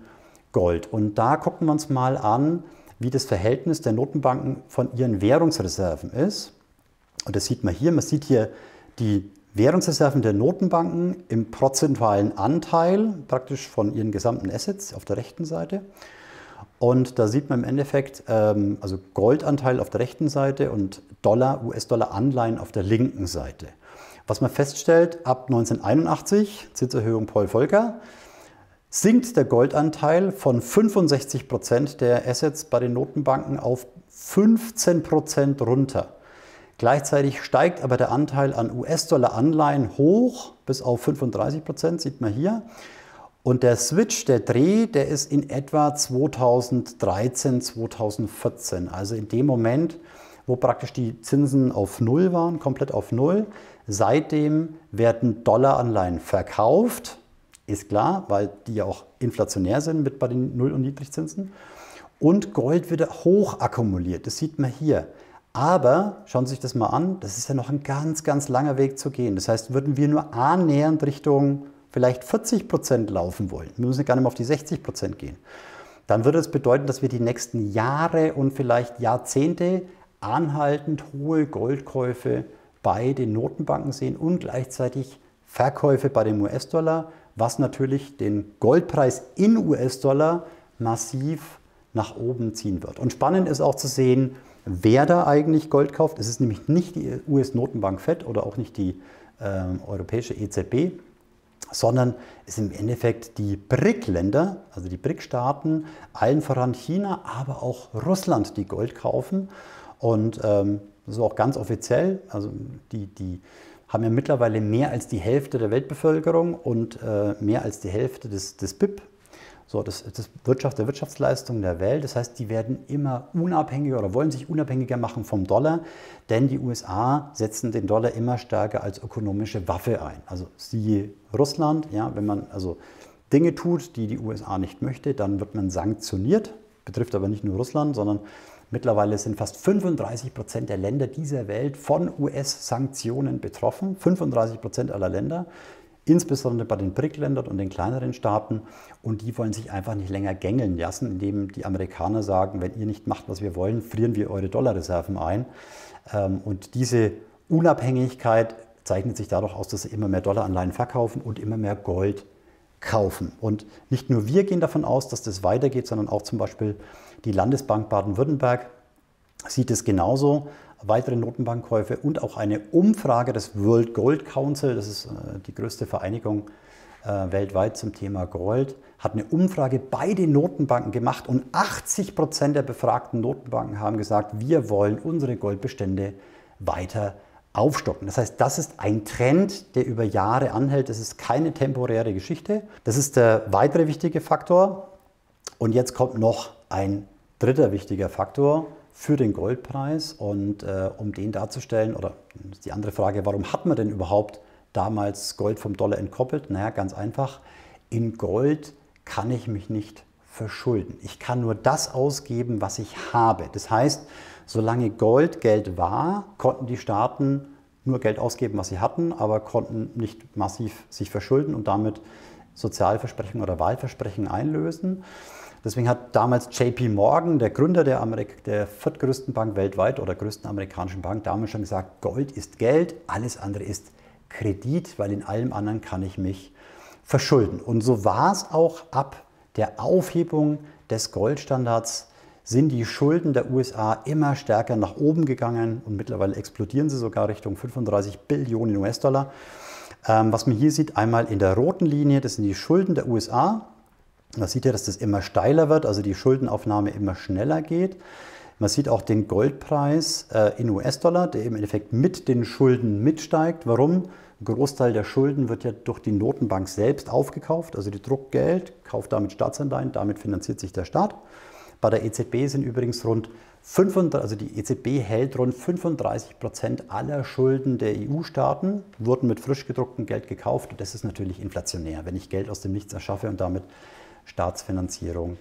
Gold? Und da gucken wir uns mal an, wie das Verhältnis der Notenbanken von ihren Währungsreserven ist. Und das sieht man hier. Man sieht hier die Währungsreserven der Notenbanken im prozentualen Anteil praktisch von ihren gesamten Assets auf der rechten Seite. Und da sieht man im Endeffekt, ähm, also Goldanteil auf der rechten Seite und Dollar, US-Dollar-Anleihen auf der linken Seite. Was man feststellt, ab 1981, Zinserhöhung Paul Volcker, sinkt der Goldanteil von 65% Prozent der Assets bei den Notenbanken auf 15% Prozent runter. Gleichzeitig steigt aber der Anteil an US-Dollar-Anleihen hoch bis auf 35 Prozent, sieht man hier. Und der Switch, der Dreh, der ist in etwa 2013, 2014. Also in dem Moment, wo praktisch die Zinsen auf Null waren, komplett auf Null. Seitdem werden Dollar-Anleihen verkauft, ist klar, weil die ja auch inflationär sind mit bei den Null- und Niedrigzinsen. Und Gold wird hoch akkumuliert, das sieht man hier. Aber schauen Sie sich das mal an, das ist ja noch ein ganz, ganz langer Weg zu gehen. Das heißt, würden wir nur annähernd Richtung vielleicht 40 Prozent laufen wollen, wir müssen gar nicht mehr auf die 60 Prozent gehen, dann würde es das bedeuten, dass wir die nächsten Jahre und vielleicht Jahrzehnte anhaltend hohe Goldkäufe bei den Notenbanken sehen und gleichzeitig Verkäufe bei dem US-Dollar, was natürlich den Goldpreis in US-Dollar massiv nach oben ziehen wird. Und spannend ist auch zu sehen, wer da eigentlich Gold kauft. Es ist nämlich nicht die US-Notenbank FED oder auch nicht die ähm, europäische EZB, sondern es sind im Endeffekt die BRIC-Länder, also die BRIC-Staaten, allen voran China, aber auch Russland, die Gold kaufen. Und ähm, das ist auch ganz offiziell. Also die, die haben ja mittlerweile mehr als die Hälfte der Weltbevölkerung und äh, mehr als die Hälfte des, des BIP so, das ist Wirtschaft, der Wirtschaftsleistung der Welt. Das heißt, die werden immer unabhängiger oder wollen sich unabhängiger machen vom Dollar, denn die USA setzen den Dollar immer stärker als ökonomische Waffe ein. Also siehe Russland, ja, wenn man also Dinge tut, die die USA nicht möchte, dann wird man sanktioniert. Betrifft aber nicht nur Russland, sondern mittlerweile sind fast 35 Prozent der Länder dieser Welt von US-Sanktionen betroffen. 35 Prozent aller Länder insbesondere bei den BRIC-Ländern und den kleineren Staaten. Und die wollen sich einfach nicht länger gängeln lassen, indem die Amerikaner sagen, wenn ihr nicht macht, was wir wollen, frieren wir eure Dollarreserven ein. Ähm, und diese Unabhängigkeit zeichnet sich dadurch aus, dass sie immer mehr Dollaranleihen verkaufen und immer mehr Gold kaufen. Und nicht nur wir gehen davon aus, dass das weitergeht, sondern auch zum Beispiel die Landesbank Baden-Württemberg sieht es genauso weitere Notenbankkäufe und auch eine Umfrage des World Gold Council, das ist äh, die größte Vereinigung äh, weltweit zum Thema Gold, hat eine Umfrage bei den Notenbanken gemacht und 80 Prozent der befragten Notenbanken haben gesagt, wir wollen unsere Goldbestände weiter aufstocken. Das heißt, das ist ein Trend, der über Jahre anhält. Das ist keine temporäre Geschichte. Das ist der weitere wichtige Faktor. Und jetzt kommt noch ein dritter wichtiger Faktor für den Goldpreis und äh, um den darzustellen, oder die andere Frage, warum hat man denn überhaupt damals Gold vom Dollar entkoppelt? Naja, ganz einfach, in Gold kann ich mich nicht verschulden. Ich kann nur das ausgeben, was ich habe. Das heißt, solange Gold Geld war, konnten die Staaten nur Geld ausgeben, was sie hatten, aber konnten nicht massiv sich verschulden und damit Sozialversprechen oder Wahlversprechen einlösen. Deswegen hat damals JP Morgan, der Gründer der, Amerik der viertgrößten Bank weltweit oder größten amerikanischen Bank, damals schon gesagt, Gold ist Geld, alles andere ist Kredit, weil in allem anderen kann ich mich verschulden. Und so war es auch ab der Aufhebung des Goldstandards sind die Schulden der USA immer stärker nach oben gegangen und mittlerweile explodieren sie sogar Richtung 35 Billionen US-Dollar. Ähm, was man hier sieht, einmal in der roten Linie, das sind die Schulden der USA man sieht ja, dass das immer steiler wird, also die Schuldenaufnahme immer schneller geht. Man sieht auch den Goldpreis äh, in US-Dollar, der im Endeffekt mit den Schulden mitsteigt. Warum? Ein Großteil der Schulden wird ja durch die Notenbank selbst aufgekauft, also die Druckgeld, kauft damit Staatsanleihen, damit finanziert sich der Staat. Bei der EZB sind übrigens rund 35, also die EZB hält rund 35 Prozent aller Schulden der EU-Staaten, wurden mit frisch gedrucktem Geld gekauft. das ist natürlich inflationär. Wenn ich Geld aus dem Nichts erschaffe und damit Staatsfinanzierung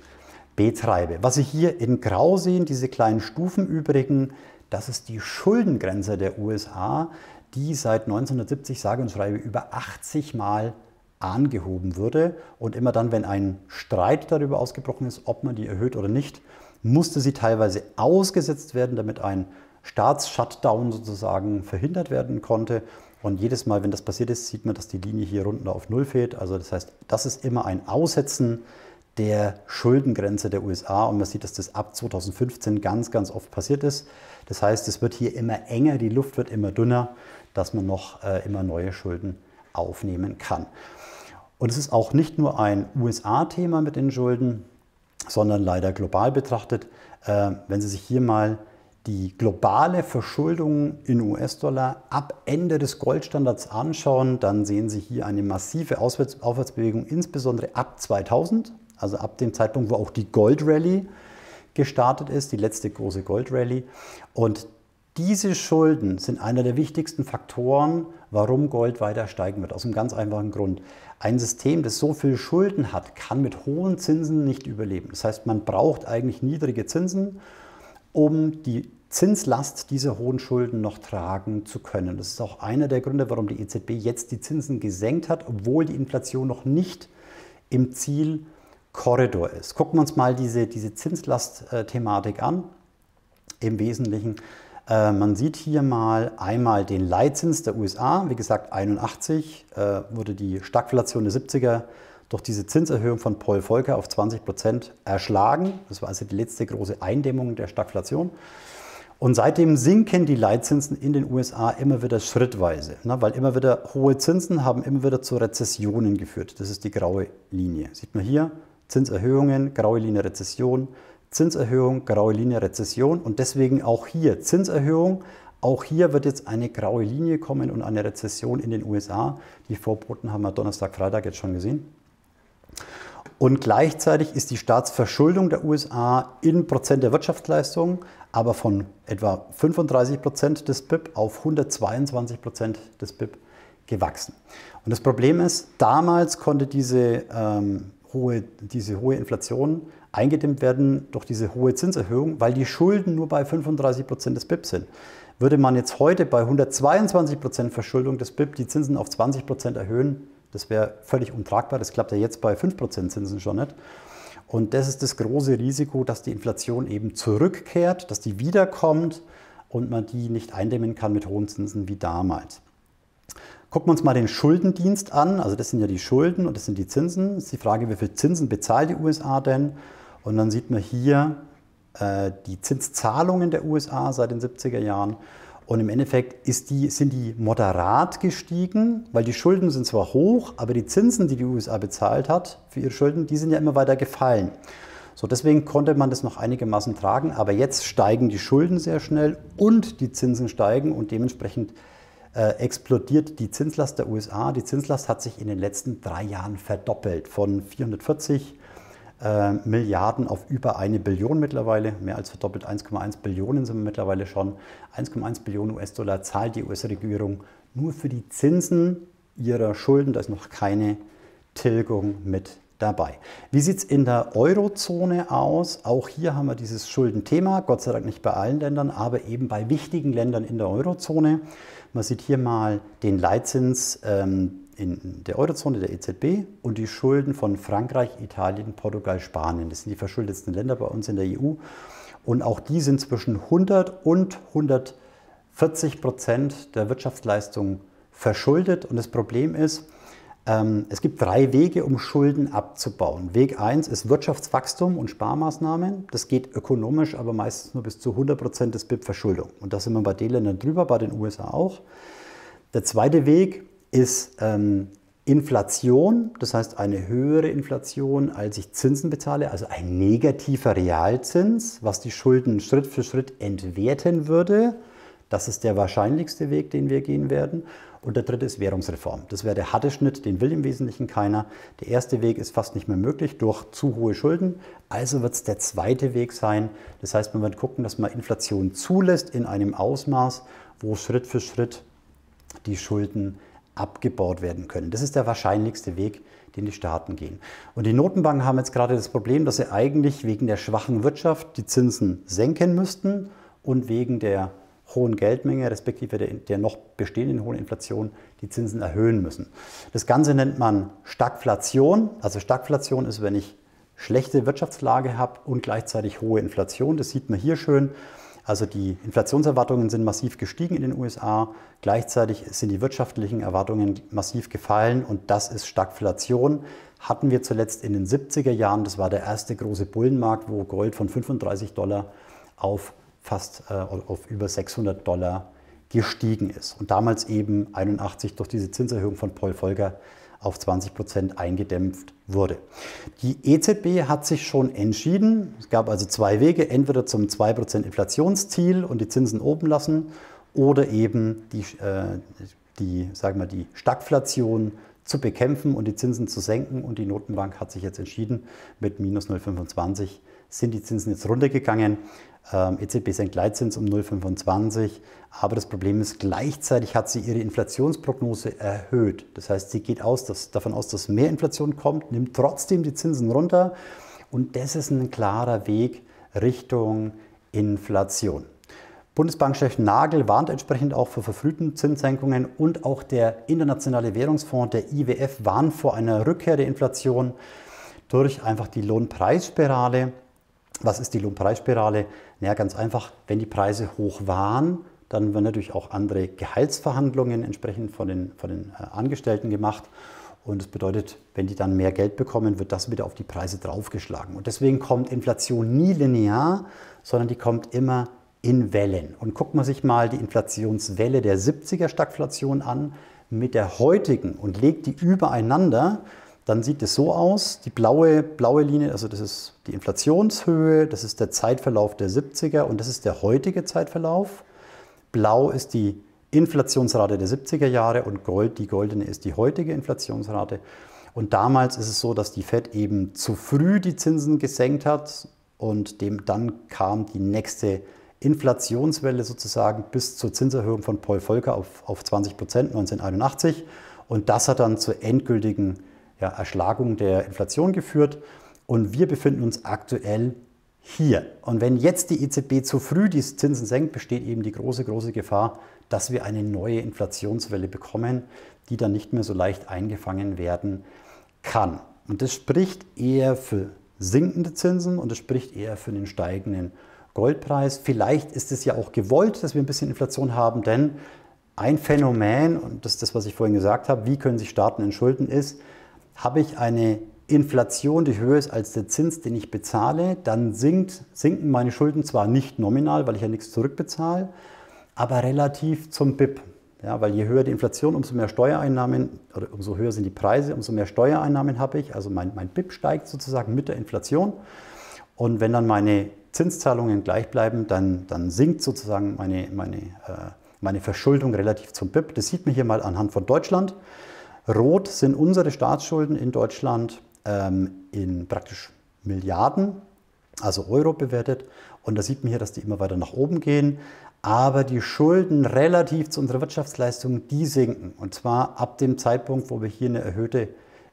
betreibe. Was Sie hier in Grau sehen, diese kleinen Stufen übrigen, das ist die Schuldengrenze der USA, die seit 1970 sage und schreibe über 80 Mal angehoben wurde. Und immer dann, wenn ein Streit darüber ausgebrochen ist, ob man die erhöht oder nicht, musste sie teilweise ausgesetzt werden, damit ein Staatsshutdown sozusagen verhindert werden konnte. Und jedes Mal, wenn das passiert ist, sieht man, dass die Linie hier runter auf Null fehlt. Also das heißt, das ist immer ein Aussetzen der Schuldengrenze der USA. Und man sieht, dass das ab 2015 ganz, ganz oft passiert ist. Das heißt, es wird hier immer enger, die Luft wird immer dünner, dass man noch äh, immer neue Schulden aufnehmen kann. Und es ist auch nicht nur ein USA-Thema mit den Schulden, sondern leider global betrachtet. Äh, wenn Sie sich hier mal die globale Verschuldung in US-Dollar ab Ende des Goldstandards anschauen, dann sehen Sie hier eine massive Auswärts Aufwärtsbewegung, insbesondere ab 2000, also ab dem Zeitpunkt, wo auch die Goldrallye gestartet ist, die letzte große Goldrallye. Und diese Schulden sind einer der wichtigsten Faktoren, warum Gold weiter steigen wird, aus einem ganz einfachen Grund. Ein System, das so viel Schulden hat, kann mit hohen Zinsen nicht überleben. Das heißt, man braucht eigentlich niedrige Zinsen, um die Zinslast dieser hohen Schulden noch tragen zu können. Das ist auch einer der Gründe, warum die EZB jetzt die Zinsen gesenkt hat, obwohl die Inflation noch nicht im Zielkorridor ist. Gucken wir uns mal diese, diese Zinslast-Thematik an. Im Wesentlichen äh, man sieht hier mal einmal den Leitzins der USA. Wie gesagt, 81 äh, wurde die Stagflation der 70er durch diese Zinserhöhung von Paul Volcker auf 20 Prozent erschlagen. Das war also die letzte große Eindämmung der Stagflation. Und seitdem sinken die Leitzinsen in den USA immer wieder schrittweise, ne? weil immer wieder hohe Zinsen haben immer wieder zu Rezessionen geführt. Das ist die graue Linie. Sieht man hier, Zinserhöhungen, graue Linie Rezession, Zinserhöhung, graue Linie Rezession und deswegen auch hier Zinserhöhung. Auch hier wird jetzt eine graue Linie kommen und eine Rezession in den USA. Die Vorboten haben wir Donnerstag, Freitag jetzt schon gesehen. Und gleichzeitig ist die Staatsverschuldung der USA in Prozent der Wirtschaftsleistung aber von etwa 35 Prozent des BIP auf 122 Prozent des BIP gewachsen. Und das Problem ist, damals konnte diese, ähm, hohe, diese hohe Inflation eingedämmt werden durch diese hohe Zinserhöhung, weil die Schulden nur bei 35 Prozent des BIP sind. Würde man jetzt heute bei 122 Prozent Verschuldung des BIP die Zinsen auf 20 Prozent erhöhen, das wäre völlig untragbar. Das klappt ja jetzt bei 5 Prozent Zinsen schon nicht. Und das ist das große Risiko, dass die Inflation eben zurückkehrt, dass die wiederkommt und man die nicht eindämmen kann mit hohen Zinsen wie damals. Gucken wir uns mal den Schuldendienst an. Also das sind ja die Schulden und das sind die Zinsen. Das ist die Frage, wie viel Zinsen bezahlt die USA denn? Und dann sieht man hier äh, die Zinszahlungen der USA seit den 70er Jahren. Und im Endeffekt die, sind die moderat gestiegen, weil die Schulden sind zwar hoch, aber die Zinsen, die die USA bezahlt hat für ihre Schulden, die sind ja immer weiter gefallen. So, deswegen konnte man das noch einigermaßen tragen, aber jetzt steigen die Schulden sehr schnell und die Zinsen steigen und dementsprechend äh, explodiert die Zinslast der USA. Die Zinslast hat sich in den letzten drei Jahren verdoppelt von 440 äh, Milliarden auf über eine Billion mittlerweile, mehr als verdoppelt, 1,1 Billionen sind wir mittlerweile schon. 1,1 Billionen US-Dollar zahlt die US-Regierung nur für die Zinsen ihrer Schulden. Da ist noch keine Tilgung mit dabei. Wie sieht es in der Eurozone aus? Auch hier haben wir dieses Schuldenthema, Gott sei Dank nicht bei allen Ländern, aber eben bei wichtigen Ländern in der Eurozone. Man sieht hier mal den Leitzins. Ähm, in der Eurozone, der EZB und die Schulden von Frankreich, Italien, Portugal, Spanien. Das sind die verschuldetsten Länder bei uns in der EU. Und auch die sind zwischen 100 und 140 Prozent der Wirtschaftsleistung verschuldet. Und das Problem ist, ähm, es gibt drei Wege, um Schulden abzubauen. Weg 1 ist Wirtschaftswachstum und Sparmaßnahmen. Das geht ökonomisch, aber meistens nur bis zu 100 Prozent des BIP Verschuldung. Und da sind wir bei den Ländern drüber, bei den USA auch. Der zweite Weg ist ähm, Inflation, das heißt eine höhere Inflation, als ich Zinsen bezahle, also ein negativer Realzins, was die Schulden Schritt für Schritt entwerten würde. Das ist der wahrscheinlichste Weg, den wir gehen werden. Und der dritte ist Währungsreform. Das wäre der harte Schnitt, den will im Wesentlichen keiner. Der erste Weg ist fast nicht mehr möglich durch zu hohe Schulden. Also wird es der zweite Weg sein. Das heißt, man wird gucken, dass man Inflation zulässt in einem Ausmaß, wo Schritt für Schritt die Schulden abgebaut werden können. Das ist der wahrscheinlichste Weg, den die Staaten gehen. Und die Notenbanken haben jetzt gerade das Problem, dass sie eigentlich wegen der schwachen Wirtschaft die Zinsen senken müssten und wegen der hohen Geldmenge respektive der, der noch bestehenden hohen Inflation die Zinsen erhöhen müssen. Das Ganze nennt man Stagflation. Also Stagflation ist, wenn ich schlechte Wirtschaftslage habe und gleichzeitig hohe Inflation. Das sieht man hier schön. Also die Inflationserwartungen sind massiv gestiegen in den USA, gleichzeitig sind die wirtschaftlichen Erwartungen massiv gefallen und das ist Stagflation. Hatten wir zuletzt in den 70er Jahren, das war der erste große Bullenmarkt, wo Gold von 35 Dollar auf fast äh, auf über 600 Dollar gestiegen ist und damals eben 81 durch diese Zinserhöhung von Paul Volcker auf 20 Prozent eingedämpft wurde. Die EZB hat sich schon entschieden. Es gab also zwei Wege, entweder zum 2 Prozent Inflationsziel und die Zinsen oben lassen oder eben die, äh, die, sagen wir, die Stagflation zu bekämpfen und die Zinsen zu senken. Und die Notenbank hat sich jetzt entschieden, mit minus 0,25 sind die Zinsen jetzt runtergegangen. Ähm, EZB senkt Leitzins um 0,25, aber das Problem ist, gleichzeitig hat sie ihre Inflationsprognose erhöht. Das heißt, sie geht aus, dass, davon aus, dass mehr Inflation kommt, nimmt trotzdem die Zinsen runter und das ist ein klarer Weg Richtung Inflation. Bundesbankchef Nagel warnt entsprechend auch vor verfrühten Zinssenkungen und auch der Internationale Währungsfonds, der IWF, warnt vor einer Rückkehr der Inflation durch einfach die Lohnpreisspirale. Was ist die Lohnpreisspirale? Naja, ganz einfach, wenn die Preise hoch waren, dann werden natürlich auch andere Gehaltsverhandlungen entsprechend von den, von den äh, Angestellten gemacht. Und das bedeutet, wenn die dann mehr Geld bekommen, wird das wieder auf die Preise draufgeschlagen. Und deswegen kommt Inflation nie linear, sondern die kommt immer in Wellen. Und guckt man sich mal die Inflationswelle der 70er Stagflation an mit der heutigen und legt die übereinander, dann sieht es so aus, die blaue, blaue Linie, also das ist die Inflationshöhe, das ist der Zeitverlauf der 70er und das ist der heutige Zeitverlauf. Blau ist die Inflationsrate der 70er Jahre und Gold, die goldene ist die heutige Inflationsrate. Und damals ist es so, dass die Fed eben zu früh die Zinsen gesenkt hat und dem dann kam die nächste Inflationswelle sozusagen bis zur Zinserhöhung von Paul Volcker auf, auf 20 Prozent 1981. Und das hat dann zur endgültigen ja, Erschlagung der Inflation geführt. Und wir befinden uns aktuell hier. Und wenn jetzt die EZB zu früh die Zinsen senkt, besteht eben die große, große Gefahr, dass wir eine neue Inflationswelle bekommen, die dann nicht mehr so leicht eingefangen werden kann. Und das spricht eher für sinkende Zinsen und das spricht eher für einen steigenden Goldpreis. Vielleicht ist es ja auch gewollt, dass wir ein bisschen Inflation haben, denn ein Phänomen, und das ist das, was ich vorhin gesagt habe, wie können sich Staaten entschulden, ist, habe ich eine Inflation, die höher ist als der Zins, den ich bezahle, dann sinkt, sinken meine Schulden zwar nicht nominal, weil ich ja nichts zurückbezahle, aber relativ zum BIP. Ja, weil je höher die Inflation, umso mehr Steuereinnahmen, oder umso höher sind die Preise, umso mehr Steuereinnahmen habe ich. Also mein, mein BIP steigt sozusagen mit der Inflation. Und wenn dann meine Zinszahlungen gleich bleiben, dann, dann sinkt sozusagen meine, meine, äh, meine Verschuldung relativ zum BIP. Das sieht man hier mal anhand von Deutschland. Rot sind unsere Staatsschulden in Deutschland ähm, in praktisch Milliarden, also Euro bewertet. Und da sieht man hier, dass die immer weiter nach oben gehen. Aber die Schulden relativ zu unserer Wirtschaftsleistung, die sinken. Und zwar ab dem Zeitpunkt, wo wir hier eine erhöhte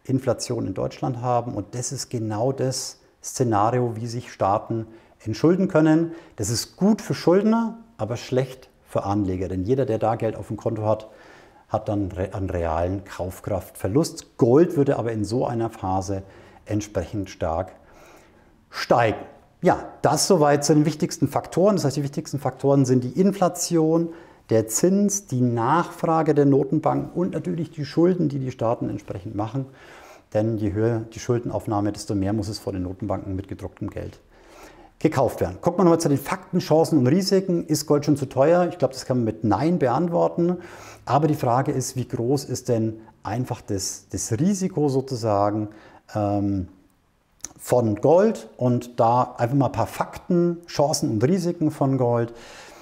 Inflation in Deutschland haben. Und das ist genau das Szenario, wie sich Staaten entschulden können. Das ist gut für Schuldner, aber schlecht für Anleger. Denn jeder, der da Geld auf dem Konto hat, hat dann einen realen Kaufkraftverlust. Gold würde aber in so einer Phase entsprechend stark steigen. Ja, das soweit zu den wichtigsten Faktoren. Das heißt, die wichtigsten Faktoren sind die Inflation, der Zins, die Nachfrage der Notenbanken und natürlich die Schulden, die die Staaten entsprechend machen. Denn je höher die Schuldenaufnahme, desto mehr muss es vor den Notenbanken mit gedrucktem Geld gekauft werden. Gucken wir nochmal zu den Fakten, Chancen und Risiken. Ist Gold schon zu teuer? Ich glaube, das kann man mit Nein beantworten. Aber die Frage ist, wie groß ist denn einfach das, das Risiko sozusagen ähm, von Gold? Und da einfach mal ein paar Fakten, Chancen und Risiken von Gold.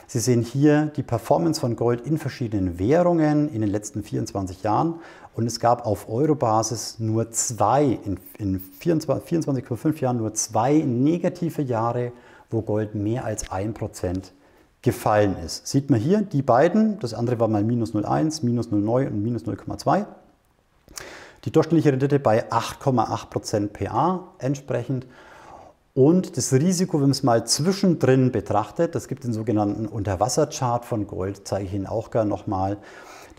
Sie sehen hier die Performance von Gold in verschiedenen Währungen in den letzten 24 Jahren. Und es gab auf Euro-Basis nur zwei, in, in 24,5 24, Jahren nur zwei negative Jahre, wo Gold mehr als 1% gefallen ist. Sieht man hier die beiden, das andere war mal minus 0,1, minus 0,9 und minus 0,2. Die durchschnittliche Rendite bei 8,8% PA entsprechend. Und das Risiko, wenn man es mal zwischendrin betrachtet, das gibt den sogenannten Unterwasserchart von Gold, zeige ich Ihnen auch gerne nochmal. mal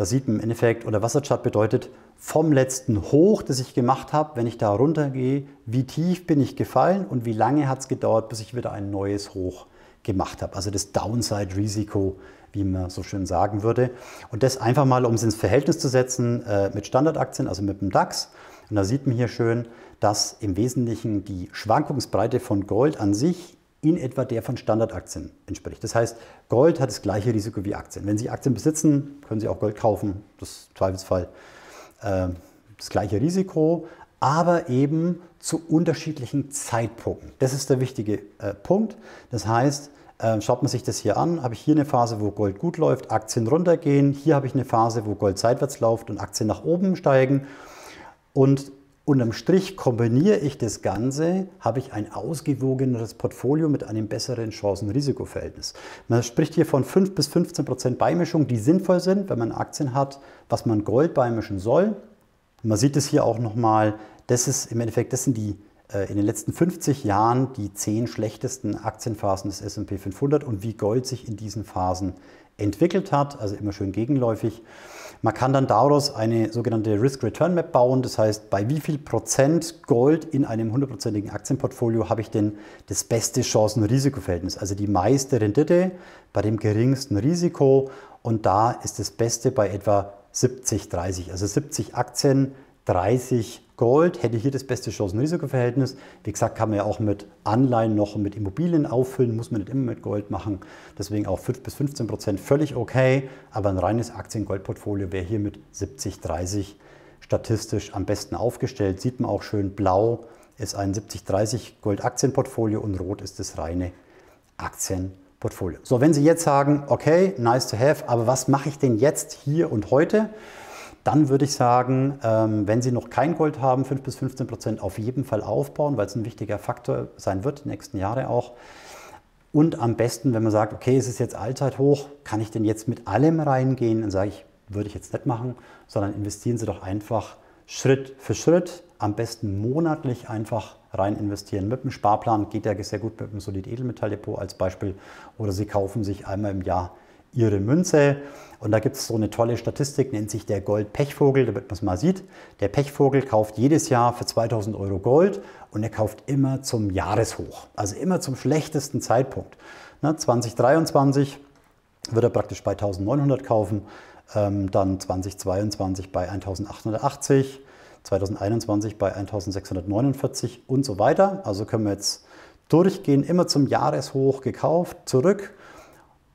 da sieht man im Endeffekt, oder Wasserchart bedeutet vom letzten Hoch, das ich gemacht habe, wenn ich da runtergehe, wie tief bin ich gefallen und wie lange hat es gedauert, bis ich wieder ein neues Hoch gemacht habe. Also das Downside-Risiko, wie man so schön sagen würde. Und das einfach mal, um es ins Verhältnis zu setzen, äh, mit Standardaktien, also mit dem DAX. Und da sieht man hier schön, dass im Wesentlichen die Schwankungsbreite von Gold an sich in etwa der von Standardaktien entspricht. Das heißt, Gold hat das gleiche Risiko wie Aktien. Wenn Sie Aktien besitzen, können Sie auch Gold kaufen, das ist Zweifelsfall äh, das gleiche Risiko, aber eben zu unterschiedlichen Zeitpunkten. Das ist der wichtige äh, Punkt. Das heißt, ähm, schaut man sich das hier an, habe ich hier eine Phase, wo Gold gut läuft, Aktien runtergehen, hier habe ich eine Phase, wo Gold seitwärts läuft und Aktien nach oben steigen. Und Unterm Strich kombiniere ich das Ganze, habe ich ein ausgewogeneres Portfolio mit einem besseren Chancen-Risiko-Verhältnis. Man spricht hier von 5 bis 15 Prozent Beimischung, die sinnvoll sind, wenn man Aktien hat, was man Gold beimischen soll. man sieht es hier auch nochmal, das ist im Endeffekt, das sind die äh, in den letzten 50 Jahren die 10 schlechtesten Aktienphasen des S&P 500 und wie Gold sich in diesen Phasen entwickelt hat, also immer schön gegenläufig. Man kann dann daraus eine sogenannte Risk-Return-Map bauen, das heißt, bei wie viel Prozent Gold in einem hundertprozentigen Aktienportfolio habe ich denn das beste Chancen-Risiko-Verhältnis, also die meiste Rendite bei dem geringsten Risiko und da ist das Beste bei etwa 70-30, also 70 Aktien, 30 Gold hätte hier das beste Chancen-Risiko-Verhältnis. Wie gesagt, kann man ja auch mit Anleihen noch mit Immobilien auffüllen, muss man nicht immer mit Gold machen. Deswegen auch 5 bis 15 Prozent völlig okay. Aber ein reines Aktien-Gold-Portfolio wäre hier mit 70, 30 statistisch am besten aufgestellt. Sieht man auch schön, blau ist ein 70-30 Gold-Aktienportfolio und rot ist das reine Aktienportfolio. So, wenn Sie jetzt sagen, okay, nice to have, aber was mache ich denn jetzt hier und heute? Dann würde ich sagen, ähm, wenn Sie noch kein Gold haben, 5 bis 15 Prozent auf jeden Fall aufbauen, weil es ein wichtiger Faktor sein wird, die nächsten Jahre auch. Und am besten, wenn man sagt, okay, es ist jetzt Allzeithoch, kann ich denn jetzt mit allem reingehen? Dann sage ich, würde ich jetzt nicht machen, sondern investieren Sie doch einfach Schritt für Schritt, am besten monatlich einfach rein investieren. Mit dem Sparplan geht ja sehr gut mit dem Solid Edelmetalldepot als Beispiel. Oder Sie kaufen sich einmal im Jahr ihre Münze. Und da gibt es so eine tolle Statistik, nennt sich der Gold-Pechvogel, damit man es mal sieht. Der Pechvogel kauft jedes Jahr für 2000 Euro Gold und er kauft immer zum Jahreshoch, also immer zum schlechtesten Zeitpunkt. Ne, 2023 wird er praktisch bei 1900 kaufen, ähm, dann 2022 bei 1880, 2021 bei 1649 und so weiter. Also können wir jetzt durchgehen, immer zum Jahreshoch gekauft, zurück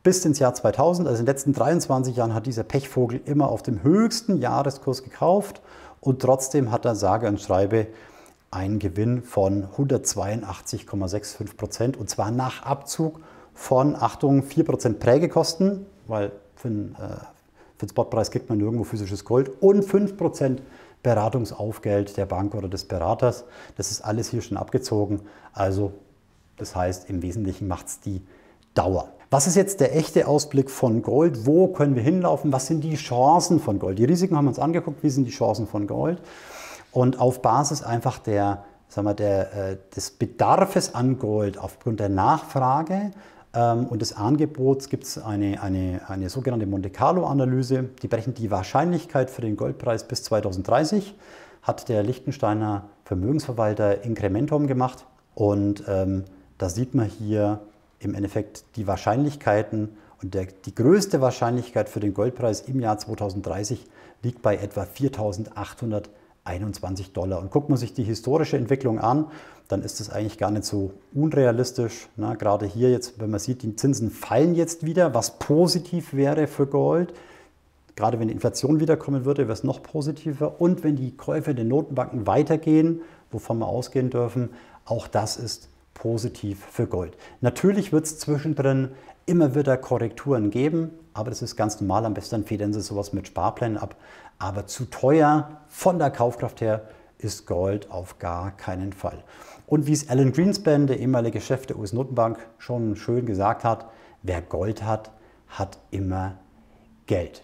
bis ins Jahr 2000, also in den letzten 23 Jahren, hat dieser Pechvogel immer auf dem höchsten Jahreskurs gekauft und trotzdem hat er sage und schreibe einen Gewinn von 182,65 Prozent und zwar nach Abzug von, Achtung, 4 Prozent Prägekosten, weil für den, äh, für den Spotpreis kriegt man nirgendwo physisches Gold und 5 Prozent Beratungsaufgeld der Bank oder des Beraters. Das ist alles hier schon abgezogen. Also, das heißt, im Wesentlichen macht es die Dauer. Was ist jetzt der echte Ausblick von Gold? Wo können wir hinlaufen? Was sind die Chancen von Gold? Die Risiken haben wir uns angeguckt. Wie sind die Chancen von Gold? Und auf Basis einfach der, sagen wir, der, äh, des Bedarfes an Gold aufgrund der Nachfrage ähm, und des Angebots gibt es eine, eine, eine sogenannte Monte Carlo-Analyse. Die brechen die Wahrscheinlichkeit für den Goldpreis bis 2030. Hat der Lichtensteiner Vermögensverwalter Incrementum gemacht. Und ähm, da sieht man hier im Endeffekt die Wahrscheinlichkeiten und der, die größte Wahrscheinlichkeit für den Goldpreis im Jahr 2030 liegt bei etwa 4.821 Dollar. Und guckt man sich die historische Entwicklung an, dann ist das eigentlich gar nicht so unrealistisch. Na, ne? gerade hier jetzt, wenn man sieht, die Zinsen fallen jetzt wieder, was positiv wäre für Gold. Gerade wenn die Inflation wiederkommen würde, wäre es noch positiver. Und wenn die Käufe in den Notenbanken weitergehen, wovon wir ausgehen dürfen, auch das ist positiv für Gold. Natürlich wird es zwischendrin immer wieder Korrekturen geben, aber das ist ganz normal. Am besten federn Sie sowas mit Sparplänen ab. Aber zu teuer von der Kaufkraft her ist Gold auf gar keinen Fall. Und wie es Alan Greenspan, der ehemalige Chef der US-Notenbank, schon schön gesagt hat, wer Gold hat, hat immer Geld.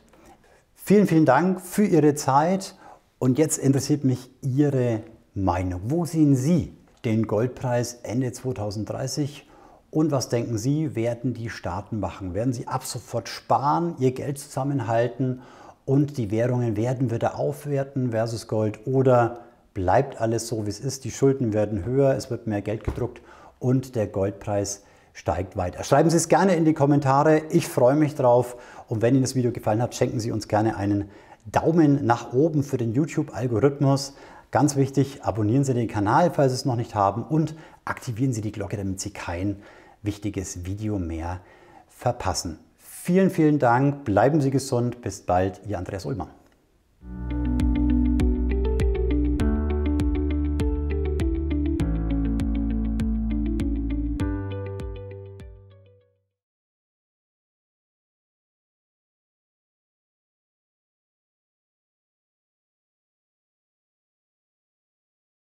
Vielen, vielen Dank für Ihre Zeit und jetzt interessiert mich Ihre Meinung. Wo sehen Sie den Goldpreis Ende 2030. Und was denken Sie, werden die Staaten machen? Werden sie ab sofort sparen, ihr Geld zusammenhalten und die Währungen werden wieder aufwerten versus Gold? Oder bleibt alles so, wie es ist? Die Schulden werden höher, es wird mehr Geld gedruckt und der Goldpreis steigt weiter. Schreiben Sie es gerne in die Kommentare. Ich freue mich drauf. Und wenn Ihnen das Video gefallen hat, schenken Sie uns gerne einen Daumen nach oben für den YouTube-Algorithmus. Ganz wichtig, abonnieren Sie den Kanal, falls Sie es noch nicht haben und aktivieren Sie die Glocke, damit Sie kein wichtiges Video mehr verpassen. Vielen, vielen Dank, bleiben Sie gesund, bis bald, Ihr Andreas Ullmann.